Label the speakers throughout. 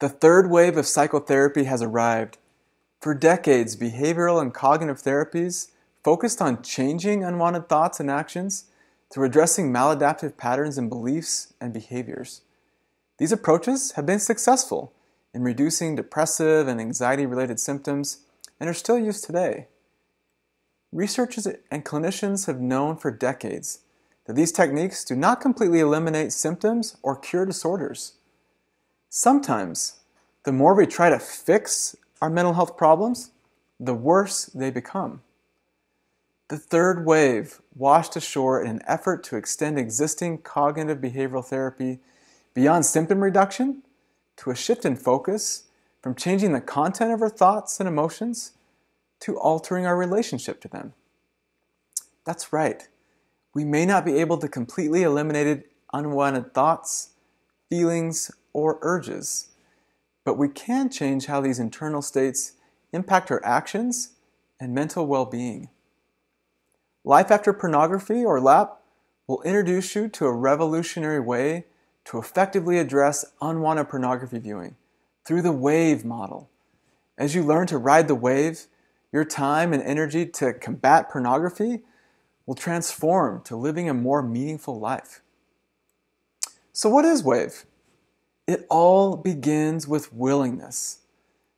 Speaker 1: The third wave of psychotherapy has arrived. For decades, behavioral and cognitive therapies focused on changing unwanted thoughts and actions through addressing maladaptive patterns in beliefs and behaviors. These approaches have been successful in reducing depressive and anxiety related symptoms and are still used today. Researchers and clinicians have known for decades that these techniques do not completely eliminate symptoms or cure disorders. Sometimes the more we try to fix our mental health problems, the worse they become. The third wave washed ashore in an effort to extend existing cognitive behavioral therapy beyond symptom reduction to a shift in focus from changing the content of our thoughts and emotions to altering our relationship to them. That's right. We may not be able to completely eliminate unwanted thoughts, feelings, or urges, but we can change how these internal states impact our actions and mental well being. Life After Pornography, or LAP, will introduce you to a revolutionary way to effectively address unwanted pornography viewing through the wave model. As you learn to ride the wave, your time and energy to combat pornography will transform to living a more meaningful life. So, what is WAVE? It all begins with willingness,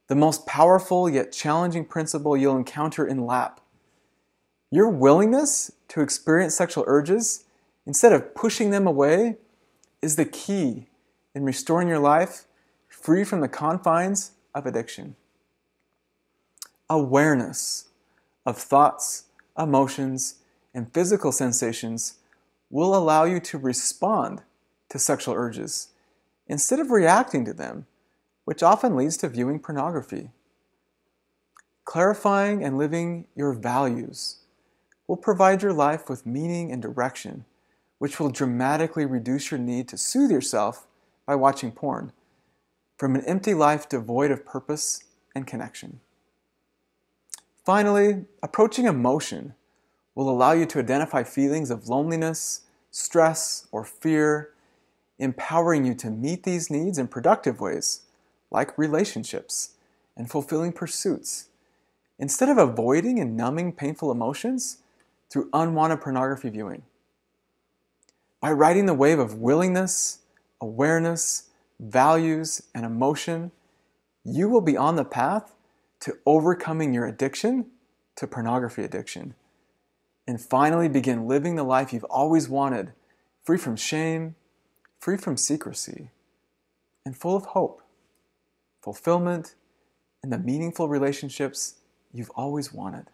Speaker 1: the most powerful yet challenging principle you'll encounter in LAP. Your willingness to experience sexual urges, instead of pushing them away, is the key in restoring your life free from the confines of addiction. Awareness of thoughts, emotions, and physical sensations will allow you to respond to sexual urges instead of reacting to them, which often leads to viewing pornography. Clarifying and living your values will provide your life with meaning and direction, which will dramatically reduce your need to soothe yourself by watching porn from an empty life devoid of purpose and connection. Finally, approaching emotion will allow you to identify feelings of loneliness, stress, or fear empowering you to meet these needs in productive ways, like relationships and fulfilling pursuits. Instead of avoiding and numbing painful emotions through unwanted pornography viewing. By riding the wave of willingness, awareness, values, and emotion, you will be on the path to overcoming your addiction to pornography addiction and finally begin living the life you've always wanted, free from shame, free from secrecy, and full of hope, fulfillment, and the meaningful relationships you've always wanted.